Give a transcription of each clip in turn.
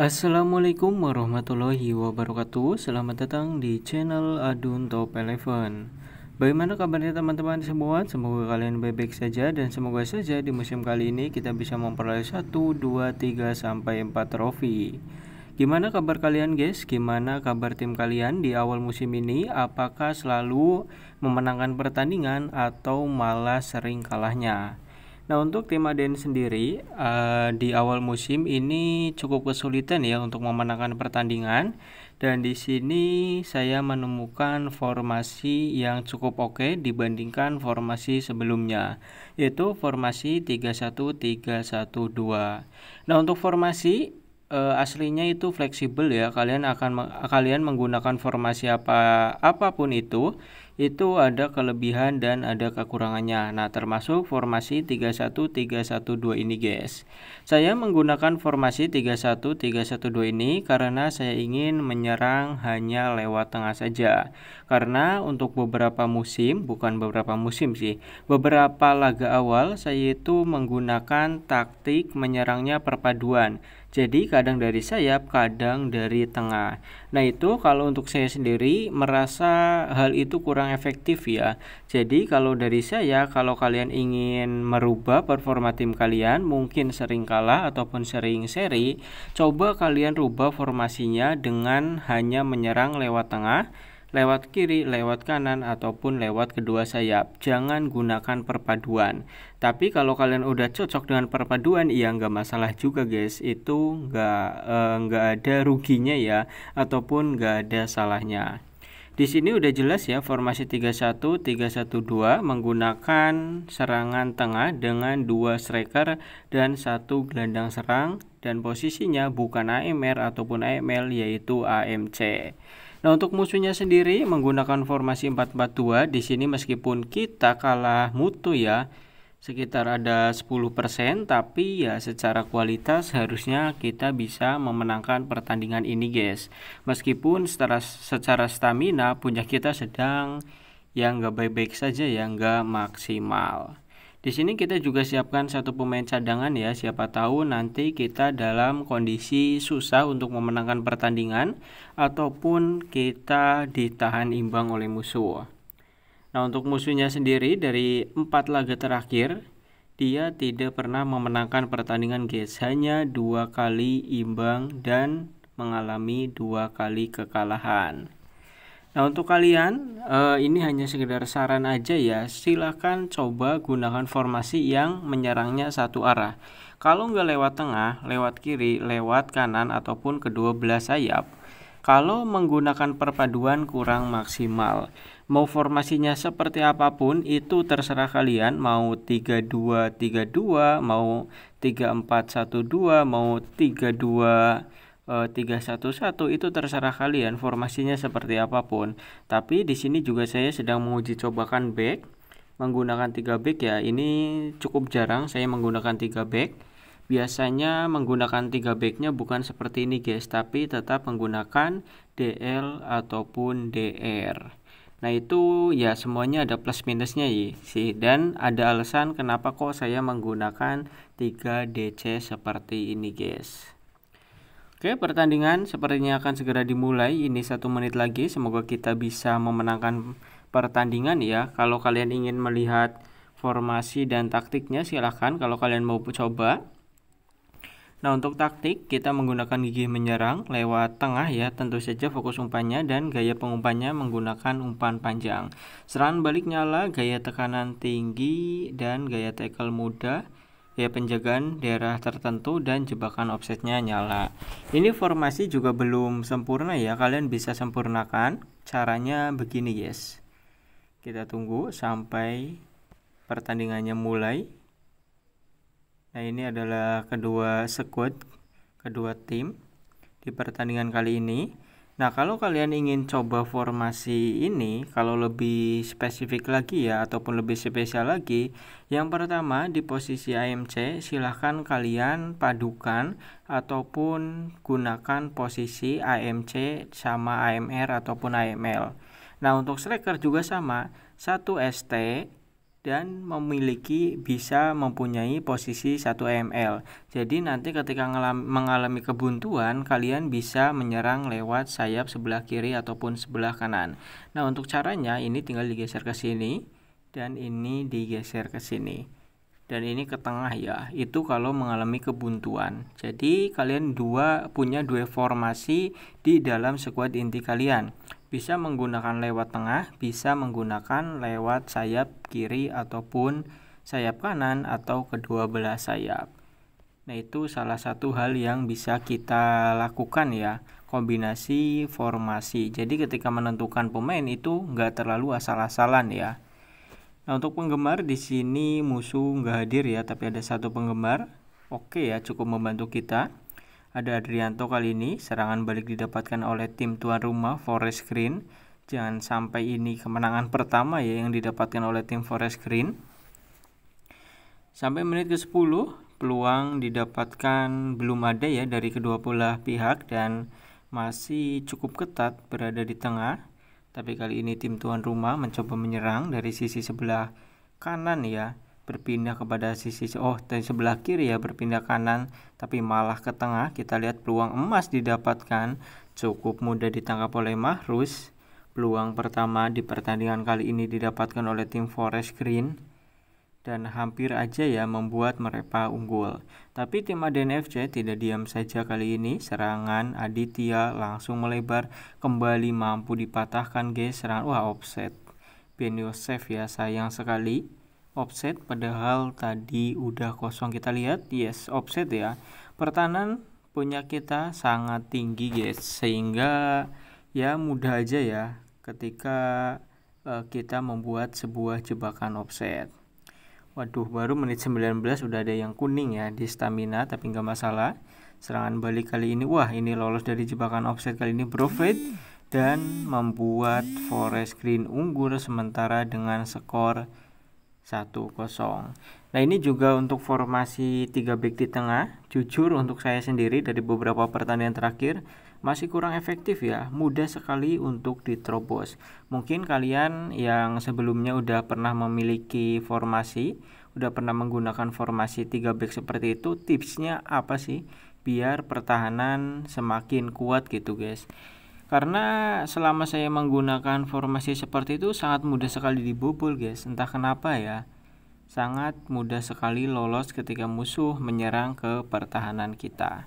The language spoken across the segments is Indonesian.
Assalamualaikum warahmatullahi wabarakatuh Selamat datang di channel Adun Top Eleven. Bagaimana kabarnya teman-teman semua? Semoga kalian baik-baik saja dan semoga saja di musim kali ini kita bisa memperoleh 1, 2, 3, sampai 4 trofi Gimana kabar kalian guys? Gimana kabar tim kalian di awal musim ini? Apakah selalu memenangkan pertandingan atau malah sering kalahnya? Nah untuk tim Aden sendiri uh, di awal musim ini cukup kesulitan ya untuk memenangkan pertandingan dan di sini saya menemukan formasi yang cukup oke dibandingkan formasi sebelumnya yaitu formasi 31312. Nah untuk formasi uh, aslinya itu fleksibel ya kalian akan kalian menggunakan formasi apa apapun itu itu ada kelebihan dan ada kekurangannya. Nah, termasuk formasi 31312 ini, guys. Saya menggunakan formasi 31312 ini karena saya ingin menyerang hanya lewat tengah saja. Karena untuk beberapa musim, bukan beberapa musim sih, beberapa laga awal saya itu menggunakan taktik menyerangnya perpaduan jadi kadang dari sayap, kadang dari tengah. Nah, itu kalau untuk saya sendiri merasa hal itu kurang efektif ya. Jadi kalau dari saya kalau kalian ingin merubah performa tim kalian mungkin sering kalah ataupun sering seri, coba kalian rubah formasinya dengan hanya menyerang lewat tengah lewat kiri, lewat kanan, ataupun lewat kedua sayap. Jangan gunakan perpaduan. Tapi kalau kalian udah cocok dengan perpaduan, ya nggak masalah juga guys. Itu nggak uh, ada ruginya ya, ataupun nggak ada salahnya. Di sini udah jelas ya formasi 31 312 menggunakan serangan tengah dengan dua striker dan satu gelandang serang dan posisinya bukan AMR ataupun AML yaitu AMC. Nah, untuk musuhnya sendiri menggunakan formasi 4-4-2 di sini meskipun kita kalah mutu ya sekitar ada 10% tapi ya secara kualitas harusnya kita bisa memenangkan pertandingan ini guys meskipun secara, secara stamina punya kita sedang yang nggak baik-baik saja ya nggak maksimal di sini kita juga siapkan satu pemain cadangan ya, siapa tahu nanti kita dalam kondisi susah untuk memenangkan pertandingan ataupun kita ditahan imbang oleh musuh. Nah, untuk musuhnya sendiri dari 4 laga terakhir dia tidak pernah memenangkan pertandingan guys, hanya dua kali imbang dan mengalami dua kali kekalahan. Nah untuk kalian uh, ini hanya sekedar saran aja ya silahkan coba gunakan formasi yang menyerangnya satu arah Kalau nggak lewat tengah, lewat kiri, lewat kanan ataupun kedua belah sayap Kalau menggunakan perpaduan kurang maksimal Mau formasinya seperti apapun itu terserah kalian mau dua, mau dua, mau dua. 311 eh, itu terserah kalian formasinya seperti apapun. Tapi di sini juga saya sedang menguji cobakan back menggunakan 3 back ya. Ini cukup jarang saya menggunakan 3 back. Biasanya menggunakan 3 backnya bukan seperti ini guys, tapi tetap menggunakan DL ataupun DR. Nah itu ya semuanya ada plus minusnya ya sih dan ada alasan kenapa kok saya menggunakan 3DC seperti ini guys. Oke, pertandingan sepertinya akan segera dimulai. Ini satu menit lagi. Semoga kita bisa memenangkan pertandingan ya. Kalau kalian ingin melihat formasi dan taktiknya silahkan kalau kalian mau coba. Nah untuk taktik kita menggunakan gigi menyerang lewat tengah ya tentu saja fokus umpannya dan gaya pengumpannya menggunakan umpan panjang Serangan balik nyala, gaya tekanan tinggi dan gaya tackle mudah ya penjagaan daerah tertentu dan jebakan offsetnya nyala ini formasi juga belum sempurna ya kalian bisa sempurnakan caranya begini guys kita tunggu sampai pertandingannya mulai nah ini adalah kedua squad kedua tim di pertandingan kali ini Nah, kalau kalian ingin coba formasi ini, kalau lebih spesifik lagi ya, ataupun lebih spesial lagi, yang pertama di posisi AMC, silahkan kalian padukan ataupun gunakan posisi AMC sama AMR ataupun AML. Nah, untuk striker juga sama, 1 ST, dan memiliki bisa mempunyai posisi 1 ml. Jadi nanti ketika mengalami kebuntuan kalian bisa menyerang lewat sayap sebelah kiri ataupun sebelah kanan. Nah, untuk caranya ini tinggal digeser ke sini dan ini digeser ke sini. Dan ini ke tengah ya. Itu kalau mengalami kebuntuan. Jadi kalian dua punya dua formasi di dalam squad inti kalian. Bisa menggunakan lewat tengah, bisa menggunakan lewat sayap kiri ataupun sayap kanan atau kedua belah sayap. Nah, itu salah satu hal yang bisa kita lakukan ya, kombinasi formasi. Jadi ketika menentukan pemain itu nggak terlalu asal-asalan ya. Nah, untuk penggemar di sini musuh nggak hadir ya, tapi ada satu penggemar. Oke ya, cukup membantu kita ada Adrianto kali ini. Serangan balik didapatkan oleh tim tuan rumah Forest Green. Jangan sampai ini kemenangan pertama ya yang didapatkan oleh tim Forest Green. Sampai menit ke-10, peluang didapatkan belum ada ya dari kedua bola pihak dan masih cukup ketat berada di tengah. Tapi kali ini tim tuan rumah mencoba menyerang dari sisi sebelah kanan ya berpindah kepada sisi oh dari sebelah kiri ya berpindah kanan tapi malah ke tengah kita lihat peluang emas didapatkan cukup mudah ditangkap oleh Mahrus peluang pertama di pertandingan kali ini didapatkan oleh tim Forest Green dan hampir aja ya membuat mereka unggul. Tapi tim ADNFC tidak diam saja kali ini. Serangan Aditya langsung melebar kembali mampu dipatahkan guys. Serangan wah offset. Ben Yosef ya sayang sekali offset padahal tadi udah kosong kita lihat yes offset ya pertahanan punya kita sangat tinggi guys sehingga ya mudah aja ya ketika uh, kita membuat sebuah jebakan offset waduh baru menit 19 udah ada yang kuning ya di stamina tapi nggak masalah serangan balik kali ini wah ini lolos dari jebakan offset kali ini profit dan membuat Forest Green unggul sementara dengan skor 1 kosong. Nah ini juga untuk formasi 3 back di tengah Jujur untuk saya sendiri dari beberapa pertandingan terakhir Masih kurang efektif ya Mudah sekali untuk diterobos Mungkin kalian yang sebelumnya udah pernah memiliki formasi Udah pernah menggunakan formasi 3 back seperti itu Tipsnya apa sih? Biar pertahanan semakin kuat gitu guys karena selama saya menggunakan formasi seperti itu sangat mudah sekali dibobol guys entah kenapa ya sangat mudah sekali lolos ketika musuh menyerang ke pertahanan kita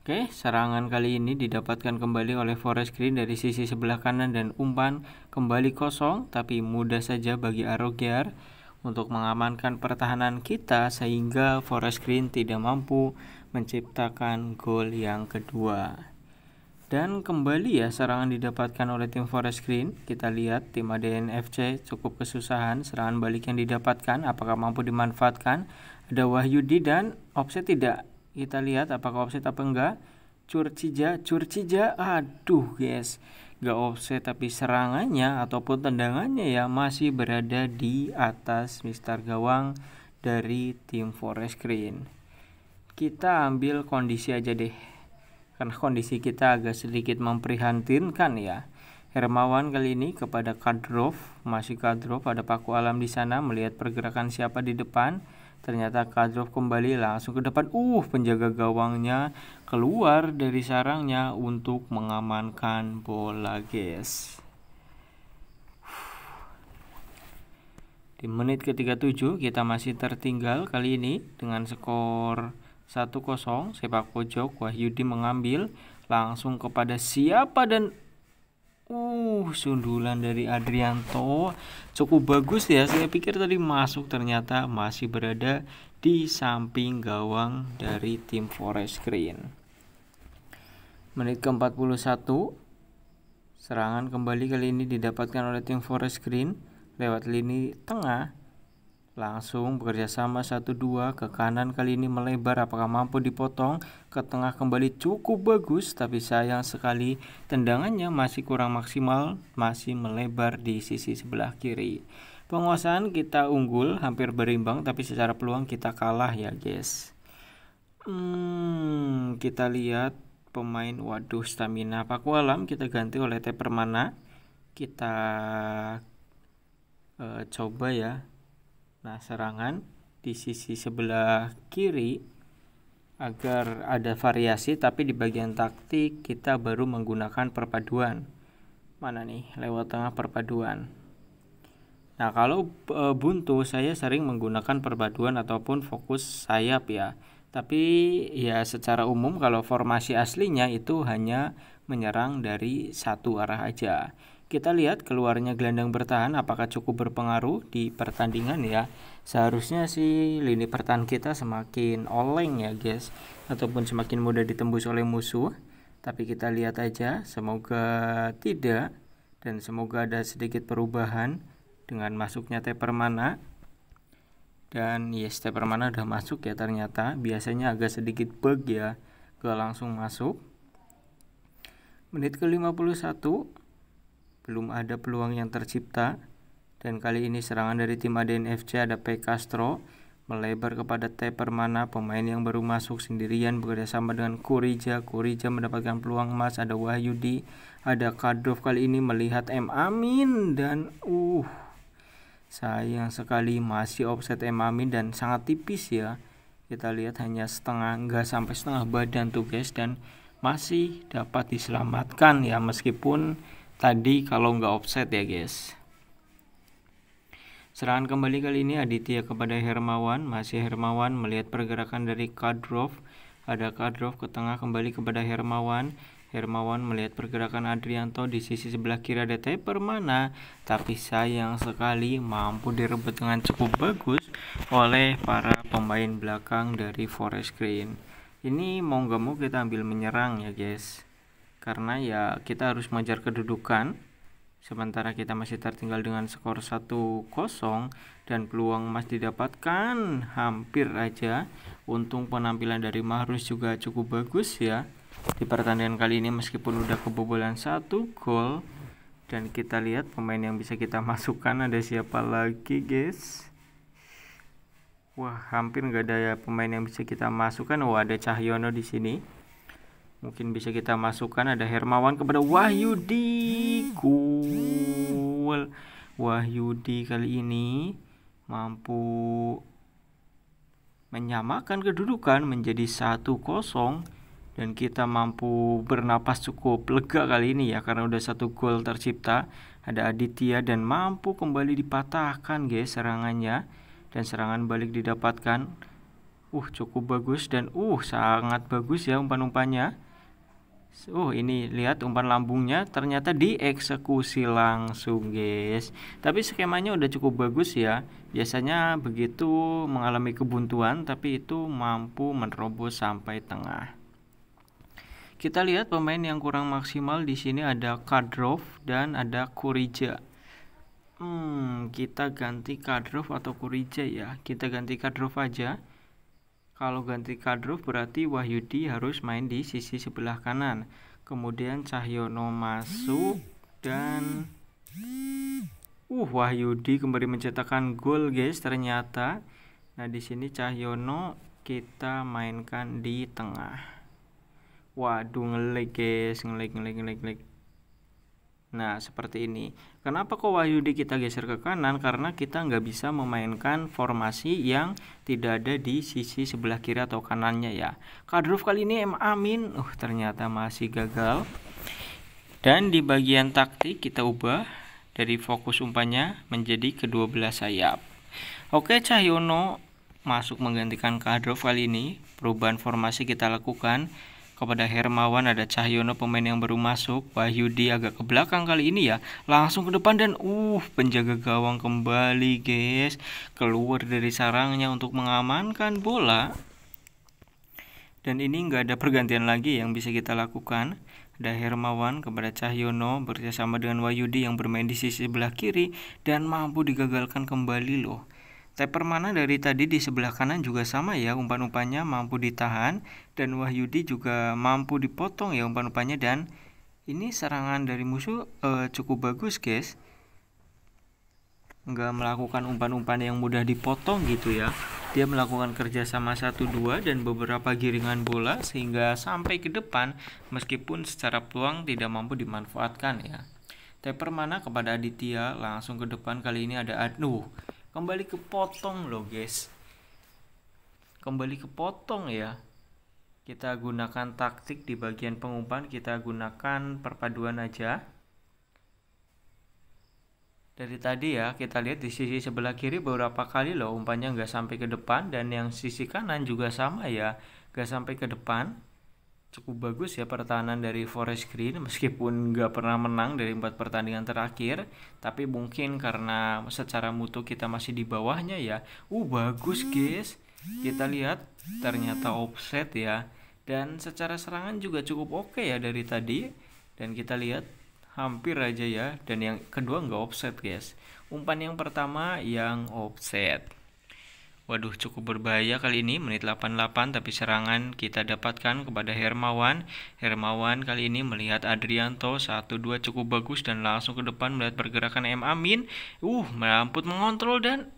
Oke, serangan kali ini didapatkan kembali oleh Forest Green dari sisi sebelah kanan dan umpan kembali kosong tapi mudah saja bagi Arogyar untuk mengamankan pertahanan kita sehingga Forest Green tidak mampu menciptakan gol yang kedua. Dan kembali ya serangan didapatkan oleh tim Forest Green. Kita lihat tim ADN FC cukup kesusahan. Serangan balik yang didapatkan apakah mampu dimanfaatkan? Ada Wahyudi dan offset tidak. Kita lihat apakah offset apa enggak. Curcija, Curcija, aduh guys. Gak offset tapi serangannya ataupun tendangannya ya masih berada di atas mister gawang dari tim Forest Green. Kita ambil kondisi aja deh karena kondisi kita agak sedikit memprihatinkan ya. Hermawan kali ini kepada Kadrov, masih Kadrov ada paku alam di sana melihat pergerakan siapa di depan. Ternyata Kadrov kembali langsung ke depan. Uh, penjaga gawangnya keluar dari sarangnya untuk mengamankan bola, guys. Di menit ke-37 kita masih tertinggal kali ini dengan skor 1-0 sepak pojok Wahyudi mengambil langsung kepada siapa dan uh sundulan dari Adrianto cukup bagus ya saya pikir tadi masuk ternyata masih berada di samping gawang dari tim Forest Green menit ke-41 serangan kembali kali ini didapatkan oleh tim Forest Green lewat lini tengah Langsung bekerja sama 1-2 ke kanan kali ini melebar apakah mampu dipotong ke tengah kembali cukup bagus tapi sayang sekali tendangannya masih kurang maksimal masih melebar di sisi sebelah kiri. Penguasaan kita unggul hampir berimbang tapi secara peluang kita kalah ya guys. Hmm, kita lihat pemain waduh stamina Pakualam kita ganti oleh Tepermana. Kita uh, coba ya Nah, serangan di sisi sebelah kiri agar ada variasi tapi di bagian taktik kita baru menggunakan perpaduan. Mana nih? Lewat tengah perpaduan. Nah, kalau e, buntu saya sering menggunakan perpaduan ataupun fokus sayap ya. Tapi ya secara umum kalau formasi aslinya itu hanya menyerang dari satu arah aja kita lihat keluarnya gelandang bertahan apakah cukup berpengaruh di pertandingan ya. Seharusnya sih lini pertahan kita semakin oleng ya guys ataupun semakin mudah ditembus oleh musuh. Tapi kita lihat aja semoga tidak dan semoga ada sedikit perubahan dengan masuknya Tepermana. Dan yes Tepermana udah masuk ya ternyata. Biasanya agak sedikit bug ya. Gak langsung masuk. Menit ke-51 belum ada peluang yang tercipta dan kali ini serangan dari tim ADN FC ada P. Castro melebar kepada T. Permana pemain yang baru masuk sendirian bekerjasama dengan Kurija Kurija mendapatkan peluang emas ada Wahyudi ada Kadrov kali ini melihat M. Amin dan uh sayang sekali masih offset M. Amin dan sangat tipis ya kita lihat hanya setengah enggak sampai setengah badan tuh guys dan masih dapat diselamatkan ya meskipun tadi kalau nggak offset ya guys Serangan kembali kali ini Aditya kepada Hermawan, masih Hermawan melihat pergerakan dari Kadrov, ada Kadrov ke tengah kembali kepada Hermawan, Hermawan melihat pergerakan Adrianto di sisi sebelah kiri ada taper mana tapi sayang sekali mampu direbut dengan cukup bagus oleh para pemain belakang dari Forest Green. Ini mau nggak mau kita ambil menyerang ya guys karena ya kita harus mengejar kedudukan sementara kita masih tertinggal dengan skor 1-0 dan peluang emas didapatkan hampir aja untung penampilan dari Mahrus juga cukup bagus ya di pertandingan kali ini meskipun udah kebobolan satu gol dan kita lihat pemain yang bisa kita masukkan ada siapa lagi guys wah hampir nggak ada ya pemain yang bisa kita masukkan wah oh, ada Cahyono di sini Mungkin bisa kita masukkan ada Hermawan kepada Wahyudi. Cool. Wahyudi kali ini mampu menyamakan kedudukan menjadi 1-0 dan kita mampu bernapas cukup lega kali ini ya karena udah satu gol tercipta ada Aditya dan mampu kembali dipatahkan guys serangannya dan serangan balik didapatkan uh cukup bagus dan uh sangat bagus ya umpan-umpannya Oh ini lihat umpan lambungnya ternyata dieksekusi langsung guys Tapi skemanya udah cukup bagus ya Biasanya begitu mengalami kebuntuan tapi itu mampu menerobos sampai tengah Kita lihat pemain yang kurang maksimal di sini ada Kadrov dan ada Kurija Hmm kita ganti Kadrov atau Kurija ya Kita ganti Kadrov aja kalau ganti Kadruf berarti Wahyudi harus main di sisi sebelah kanan. Kemudian Cahyono masuk dan uh Wahyudi kembali mencetakkan gol guys ternyata. Nah, di sini Cahyono kita mainkan di tengah. Waduh ngeleg guys, ngelik ngeleg ngeleg ngeleg. Nah, seperti ini. Kenapa kok Wahyudi kita geser ke kanan? Karena kita nggak bisa memainkan formasi yang tidak ada di sisi sebelah kiri atau kanannya ya. Kadruf kali ini M Amin. Uh, ternyata masih gagal. Dan di bagian taktik kita ubah dari fokus umpannya menjadi kedua belah sayap. Oke, Cahyono masuk menggantikan Kadruf kali ini. Perubahan formasi kita lakukan kepada Hermawan ada Cahyono pemain yang baru masuk Wahyudi agak ke belakang kali ini ya langsung ke depan dan uh penjaga gawang kembali guys keluar dari sarangnya untuk mengamankan bola dan ini nggak ada pergantian lagi yang bisa kita lakukan ada Hermawan kepada Cahyono bekerjasama dengan Wahyudi yang bermain di sisi sebelah kiri dan mampu digagalkan kembali loh Stepper mana dari tadi di sebelah kanan juga sama ya umpan-umpannya mampu ditahan dan Wahyudi juga mampu dipotong ya umpan-umpannya dan ini serangan dari musuh uh, cukup bagus guys nggak melakukan umpan-umpan yang mudah dipotong gitu ya dia melakukan kerja sama satu dua dan beberapa giringan bola sehingga sampai ke depan meskipun secara peluang tidak mampu dimanfaatkan ya taper mana kepada Aditya langsung ke depan kali ini ada Aduh kembali ke potong loh guys kembali ke potong ya kita gunakan taktik di bagian pengumpan kita gunakan perpaduan aja dari tadi ya kita lihat di sisi sebelah kiri beberapa kali loh umpannya nggak sampai ke depan dan yang sisi kanan juga sama ya nggak sampai ke depan cukup bagus ya pertahanan dari Forest Green meskipun nggak pernah menang dari empat pertandingan terakhir tapi mungkin karena secara mutu kita masih di bawahnya ya uh bagus guys kita lihat ternyata offset ya dan secara serangan juga cukup oke okay ya dari tadi dan kita lihat hampir aja ya dan yang kedua nggak offset guys umpan yang pertama yang offset Waduh cukup berbahaya kali ini menit 88 tapi serangan kita dapatkan kepada Hermawan. Hermawan kali ini melihat Adrianto 1-2 cukup bagus dan langsung ke depan melihat pergerakan M Amin. Uh meramput mengontrol dan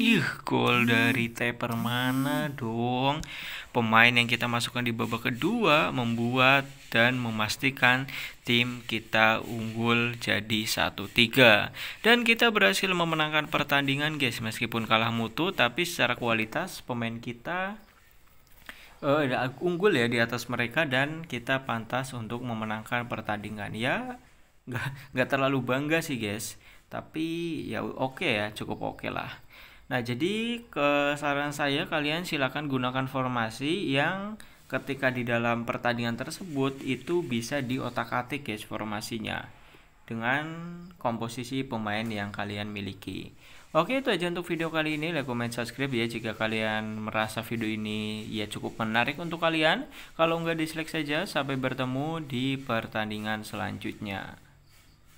Ih, gol dari Taper mana dong? Pemain yang kita masukkan di babak kedua membuat dan memastikan tim kita unggul jadi 1-3. Dan kita berhasil memenangkan pertandingan, guys. Meskipun kalah mutu, tapi secara kualitas pemain kita uh, unggul ya di atas mereka dan kita pantas untuk memenangkan pertandingan. Ya, nggak terlalu bangga sih, guys tapi ya oke okay ya cukup oke okay lah nah jadi ke saran saya kalian silakan gunakan formasi yang ketika di dalam pertandingan tersebut itu bisa diotak-atik ya formasinya dengan komposisi pemain yang kalian miliki. Oke itu aja untuk video kali ini like comment subscribe ya jika kalian merasa video ini ya cukup menarik untuk kalian kalau nggak dislike saja sampai bertemu di pertandingan selanjutnya.